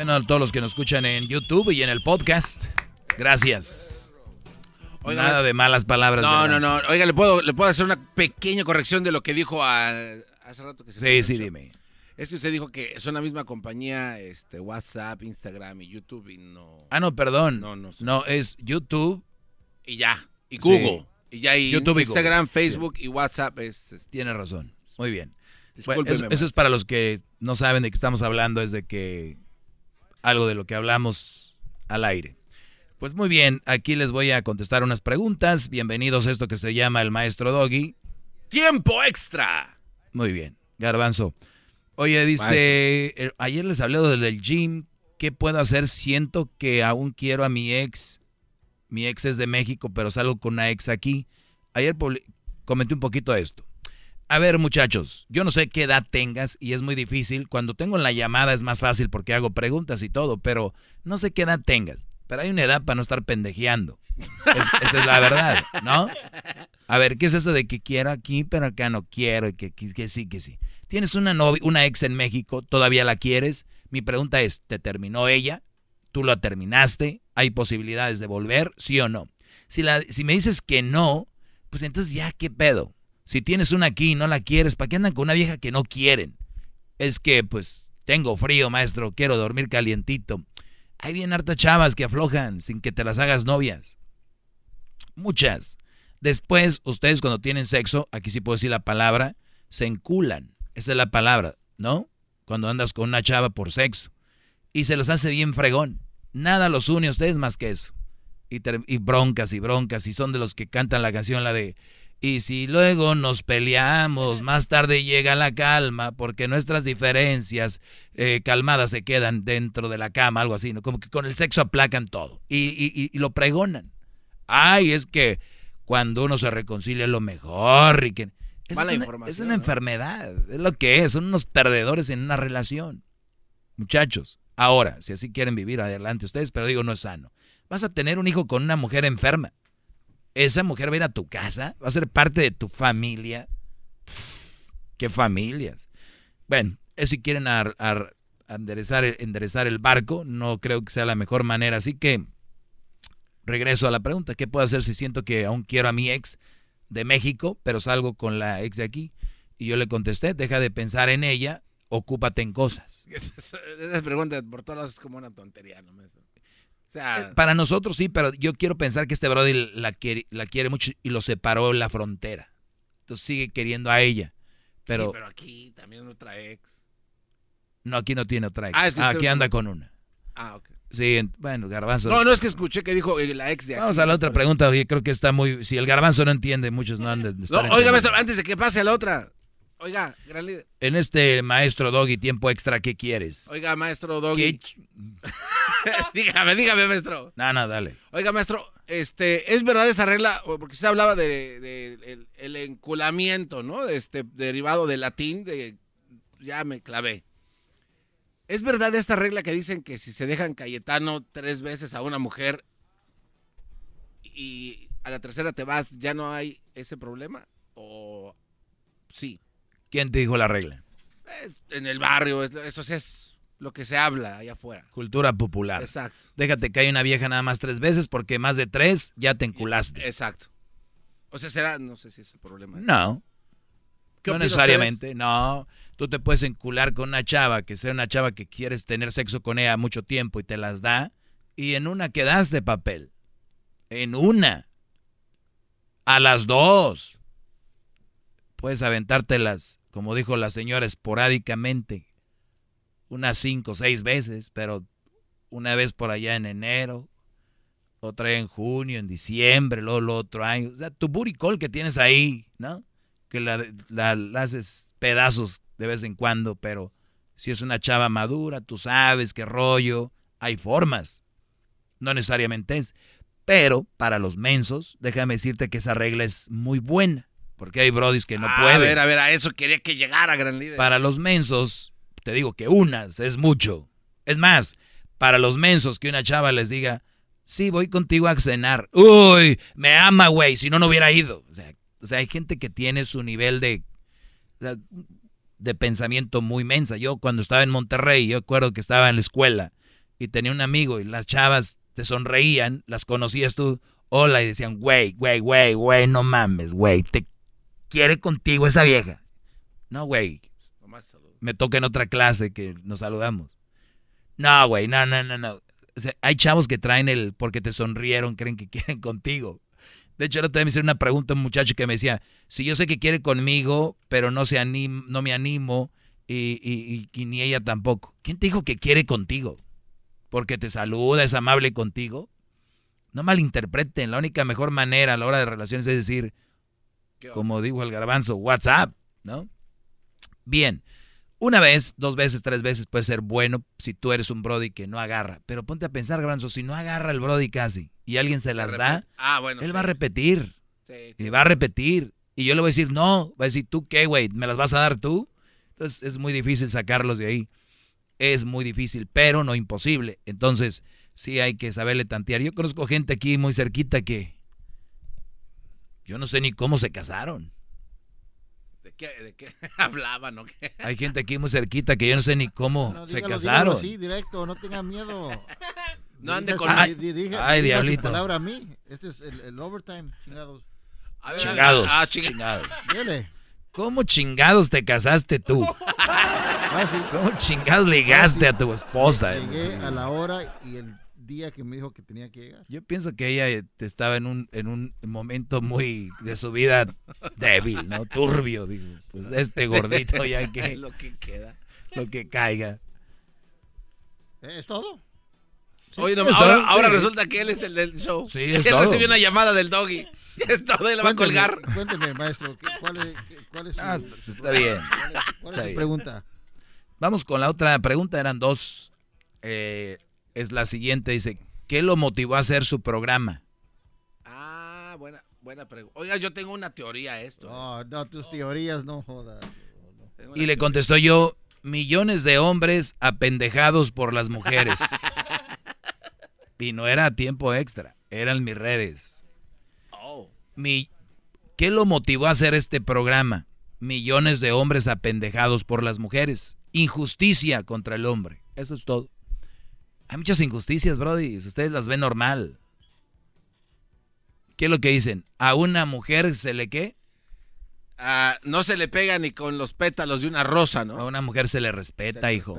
Bueno, a todos los que nos escuchan en YouTube y en el podcast, gracias. Nada de malas palabras. No, no, no. Oiga, ¿le puedo, le puedo hacer una pequeña corrección de lo que dijo hace rato que se Sí, sí, dime. Es que usted dijo que son la misma compañía, este, WhatsApp, Instagram y YouTube y no. Ah, no, perdón. No, no. No, es YouTube y ya. Y Google. Y ya y Instagram, Facebook y WhatsApp es, este, Tiene razón. Muy bien. Pues, eso, es para los que no saben de qué estamos hablando, es de que algo de lo que hablamos al aire. Pues muy bien, aquí les voy a contestar unas preguntas. Bienvenidos a esto que se llama el maestro Doggy. ¡Tiempo extra! Muy bien, Garbanzo. Oye, dice, eh, ayer les hablé del gym. ¿Qué puedo hacer? Siento que aún quiero a mi ex. Mi ex es de México, pero salgo con una ex aquí. Ayer comenté un poquito esto. A ver, muchachos, yo no sé qué edad tengas y es muy difícil. Cuando tengo la llamada es más fácil porque hago preguntas y todo, pero no sé qué edad tengas. Pero hay una edad para no estar pendejeando. esa es la verdad, ¿no? A ver, ¿qué es eso de que quiero aquí, pero acá no quiero? Y que, sí, que sí. Tienes una, novia, una ex en México, todavía la quieres. Mi pregunta es, ¿te terminó ella? ¿Tú la terminaste? ¿Hay posibilidades de volver? ¿Sí o no? Si, la, si me dices que no, pues entonces ya, ¿qué pedo? Si tienes una aquí y no la quieres, ¿para qué andan con una vieja que no quieren? Es que, pues, tengo frío, maestro, quiero dormir calientito. Hay bien hartas chavas que aflojan sin que te las hagas novias. Muchas. Después, ustedes cuando tienen sexo, aquí sí puedo decir la palabra, se enculan. Esa es la palabra, ¿no? Cuando andas con una chava por sexo. Y se los hace bien fregón. Nada los une a ustedes más que eso. Y, y broncas y broncas. Y son de los que cantan la canción, la de y si luego nos peleamos, más tarde llega la calma, porque nuestras diferencias eh, calmadas se quedan dentro de la cama, algo así, ¿no? Como que con el sexo aplacan todo y, y, y lo pregonan. Ay, es que cuando uno se reconcilia es lo mejor y que... Es Mala una, información, es una enfermedad, es lo que es, son unos perdedores en una relación. Muchachos, ahora, si así quieren vivir, adelante ustedes, pero digo, no es sano. Vas a tener un hijo con una mujer enferma esa mujer va a ir a tu casa, va a ser parte de tu familia. ¿Qué familias? Bueno, es si quieren enderezar, el barco, no creo que sea la mejor manera. Así que regreso a la pregunta, ¿qué puedo hacer si siento que aún quiero a mi ex de México, pero salgo con la ex de aquí? Y yo le contesté, deja de pensar en ella, ocúpate en cosas. Esas preguntas por todas las es como una tontería, ¿no? Eh, para nosotros sí, pero yo quiero pensar que este Brody la quiere, la quiere mucho y lo separó en la frontera. Entonces sigue queriendo a ella. Pero, sí, pero aquí también otra ex. No, aquí no tiene otra ex. Ah, ah, aquí anda con una. Ah, ok. Sí, bueno, garbanzo. No, no es que escuché que dijo eh, la ex de aquí. Vamos a la otra pregunta, creo que está muy... Si el garbanzo no entiende, muchos no han de estar No, oiga, antes de que pase a la otra, Oiga, gran líder. En este maestro Doggy tiempo extra, ¿qué quieres? Oiga, maestro Doggy. dígame, dígame, maestro. No, no, dale. Oiga, maestro, este, ¿es verdad esa regla? Porque usted hablaba de, el, enculamiento, ¿no? Este, derivado de latín, de ya me clavé. ¿Es verdad esta regla que dicen que si se dejan Cayetano tres veces a una mujer y a la tercera te vas, ya no hay ese problema? ¿O sí? ¿Quién te dijo la regla? en el barrio, eso es lo que se habla allá afuera. Cultura popular. Exacto. Déjate que hay una vieja nada más tres veces porque más de tres ya te enculaste. Exacto. O sea, será, no sé si es el problema. No. no necesariamente, no. Tú te puedes encular con una chava, que sea una chava que quieres tener sexo con ella mucho tiempo y te las da, y en una quedas de papel. En una. A las dos. Puedes aventártelas, como dijo la señora, esporádicamente, unas cinco o seis veces, pero una vez por allá en enero, otra en junio, en diciembre, luego el otro año. O sea, tu buricol que tienes ahí, ¿no? Que la, la, haces pedazos de vez en cuando, pero si es una chava madura, tú sabes qué rollo. Hay formas. No necesariamente es. Pero para los mensos, déjame decirte que esa regla es muy buena. Porque hay brodis que no ah, pueden. A ver, a ver, a eso quería que llegara, gran líder. Para los mensos, te digo que unas es mucho. Es más, para los mensos que una chava les diga, sí, voy contigo a cenar. Uy, me ama, güey, si no, no hubiera ido. O sea, hay gente que tiene su nivel de, de pensamiento muy mensa. Yo cuando estaba en Monterrey, yo acuerdo que estaba en la escuela y tenía un amigo y las chavas te sonreían, las conocías tú, hola, y decían, güey, güey, güey, güey, no mames, güey, te quiere contigo esa vieja. No, güey. Me toca en otra clase que nos saludamos. No, güey, no, no, no, no. hay chavos que traen el porque te sonrieron, creen que quieren contigo. De hecho, ahora también me una pregunta a un muchacho que me decía, si yo sé que quiere conmigo, pero no, se no me animo y, y, y ni ella tampoco. ¿Quién te dijo que quiere contigo? Porque te saluda, es amable contigo. No malinterpreten, la única mejor manera a la hora de relaciones es decir, como dijo el garbanzo, WhatsApp, ¿no? Bien, una vez, dos veces, tres veces puede ser bueno si tú eres un Brody que no agarra. Pero ponte a pensar, garbanzo, si no agarra el Brody casi y alguien se las da, ah, él va a repetir. Y va a repetir. Y yo le voy a decir, no, va a decir, ¿tú qué, güey? ¿Me las vas a dar tú? Entonces es muy difícil sacarlos de ahí. Es muy difícil, pero no imposible. Entonces sí hay que saberle tantear. Yo conozco gente aquí muy cerquita que yo no sé ni cómo se casaron. ¿De qué, hablaban o qué? Hay gente aquí muy cerquita que yo no sé ni cómo se casaron. Sí, directo, no tengas miedo. no ande con... Ay, ay diablito. palabra a mí. Este es el, overtime, chingados. chingados. Ah, chingados. ¿Cómo chingados te casaste tú? ¿Cómo chingados ligaste a tu esposa? Llegué a la hora y el día que me dijo que tenía que llegar. Yo pienso que ella eh, estaba en un, en un momento muy de su vida débil, ¿no? Turbio, digo. Pues este gordito ya que... lo que queda. Lo que caiga. Eh, ¿Es todo? Oye, ahora, resulta que él es el del show. Sí, es él recibió una llamada del doggy. Es todo, él la va a colgar. Cuénteme, maestro, ¿cuál es, cuál es ah, su, ah, está bien. ¿Cuál es, su pregunta? Vamos con la otra pregunta, eran dos. Eh, es la siguiente. Dice, ¿qué lo motivó a hacer su programa? Ah, buena, buena pregunta. Oiga, yo tengo una teoría esto. ¿eh? No, tus teorías no jodas. Y le contestó yo, millones de hombres apendejados por las mujeres. y no era tiempo extra, eran mis redes. Oh. Mi, ¿Qué lo motivó a hacer este programa? Millones de hombres apendejados por las mujeres. Injusticia contra el hombre. Eso es todo. Hay muchas injusticias, Brody. Ustedes las ven normal. ¿Qué es lo que dicen? ¿A una mujer se le qué? Ah, no se le pega ni con los pétalos de una rosa, ¿no? A una mujer se le respeta, hijo.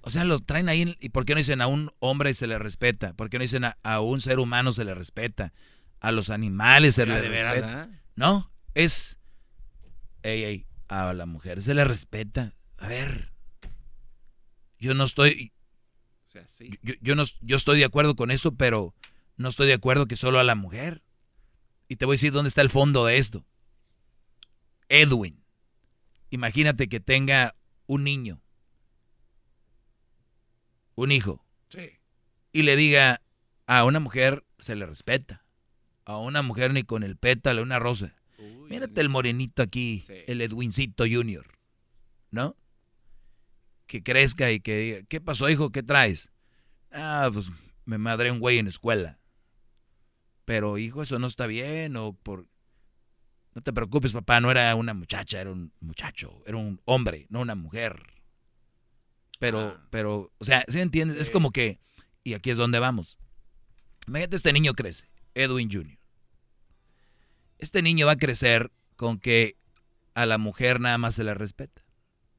O sea, lo traen ahí. ¿Y por qué no dicen a un hombre se le respeta? ¿Por qué no dicen a, un ser humano se le respeta? A los animales se ah, le respeta. ¿ah? No, es. Ey, ey, a la mujer se le respeta. A ver. Yo no estoy. Yo, no, yo estoy de acuerdo con eso, pero no estoy de acuerdo que solo a la mujer. Y te voy a decir dónde está el fondo de esto. Edwin, imagínate que tenga un niño, un hijo, y le diga, a una mujer se le respeta, a una mujer ni con el pétalo, una rosa. Mírate el morenito aquí, el Edwincito Junior, ¿no? que crezca y que diga, ¿qué pasó, hijo? ¿Qué traes? Ah, pues me madré un güey en escuela. Pero, hijo, eso no está bien, o por... No te preocupes, papá, no era una muchacha, era un muchacho, era un hombre, no una mujer. Pero, ah. pero, o sea, ¿sí entiendes? Es como que, y aquí es donde vamos. Imagínate, este niño crece, Edwin Jr. Este niño va a crecer con que a la mujer nada más se la respeta,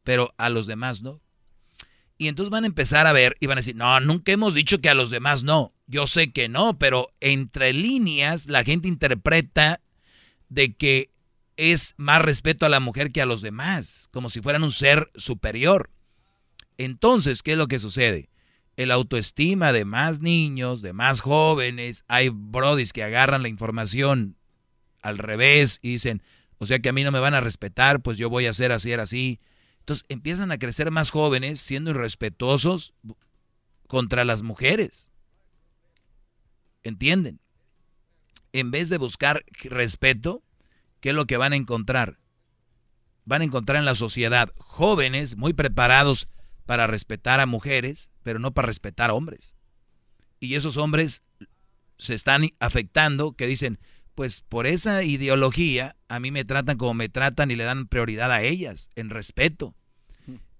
pero a los demás no. Y entonces van a empezar a ver y van a decir, no, nunca hemos dicho que a los demás no. Yo sé que no, pero entre líneas la gente interpreta de que es más respeto a la mujer que a los demás, como si fueran un ser superior. Entonces, ¿qué es lo que sucede? El autoestima de más niños, de más jóvenes, hay brodis que agarran la información al revés y dicen, o sea que a mí no me van a respetar, pues yo voy a hacer así, era así. Entonces empiezan a crecer más jóvenes siendo irrespetuosos contra las mujeres. ¿Entienden? En vez de buscar respeto, ¿qué es lo que van a encontrar? Van a encontrar en la sociedad jóvenes muy preparados para respetar a mujeres, pero no para respetar a hombres. Y esos hombres se están afectando que dicen, pues por esa ideología a mí me tratan como me tratan y le dan prioridad a ellas, en respeto.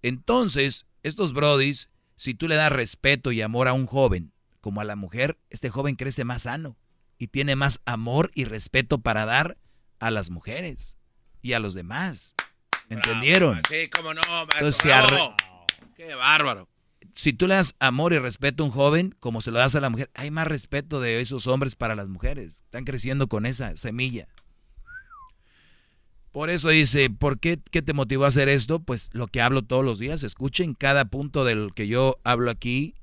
Entonces, estos brodis, si tú le das respeto y amor a un joven, como a la mujer, este joven crece más sano y tiene más amor y respeto para dar a las mujeres y a los demás. ¿Entendieron? sí, cómo no, Marco. Qué bárbaro si tú le das amor y respeto a un joven, como se lo das a la mujer, hay más respeto de esos hombres para las mujeres. Están creciendo con esa semilla. Por eso dice, ¿por qué, qué te motivó a hacer esto? Pues lo que hablo todos los días, escuchen cada punto del que yo hablo aquí.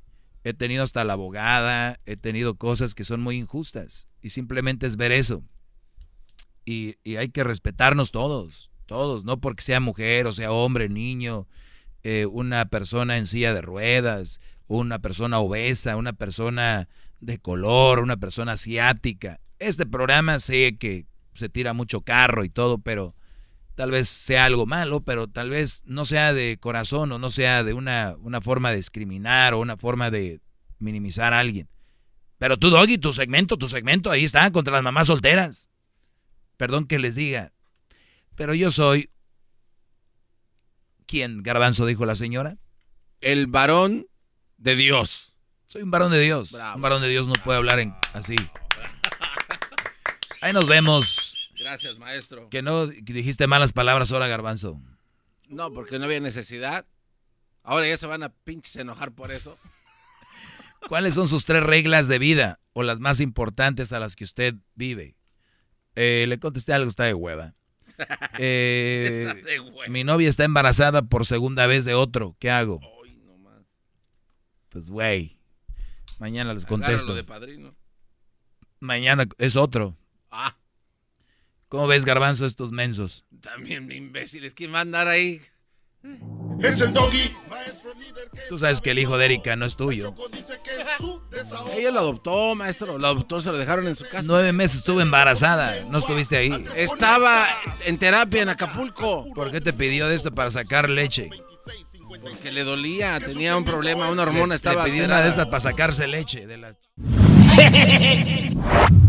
He tenido hasta la abogada, he tenido cosas que son muy injustas. Y simplemente es ver eso. y hay que respetarnos todos, todos, no porque sea mujer o sea hombre, niño, eh, una persona en silla de ruedas, una persona obesa, una persona de color, una persona asiática. Este programa sé que se tira mucho carro y todo, pero tal vez sea algo malo, pero tal vez no sea de corazón o no sea de una, una forma de discriminar o una forma de minimizar a alguien. Pero tú, Doggy, tu segmento, tu segmento, ahí está, contra las mamás solteras. Perdón que les diga, pero yo soy ¿Quién, garbanzo, dijo la señora? El varón de Dios. Soy un varón de Dios. Un varón de Dios no puede ah, hablar así. Ahí nos vemos. Gracias, maestro. Que no dijiste malas palabras ahora, garbanzo. No, porque no había necesidad. Ahora ya se van a pinches enojar por eso. ¿Cuáles son sus tres reglas de vida o las más importantes a las que usted vive? Eh, le contesté algo, está de hueva. Eh, mi novia está embarazada por segunda vez de otro. ¿Qué hago? Pues, güey. Mañana les contesto. De padrino. Mañana es otro. Ah. ¿Cómo ves, garbanzo, estos mensos? También imbéciles. ¿Quién va a andar ahí? Es el doggy. Tú sabes que el hijo de Erika no es tuyo. Ella lo adoptó, maestro. Lo adoptó, se lo dejaron en su casa. Nueve meses estuve embarazada. No estuviste ahí. Estaba en terapia en Acapulco. ¿Por qué te pidió de esto para sacar leche? Porque le dolía, tenía un problema, una hormona estaba. pidiendo una de estas para sacarse leche de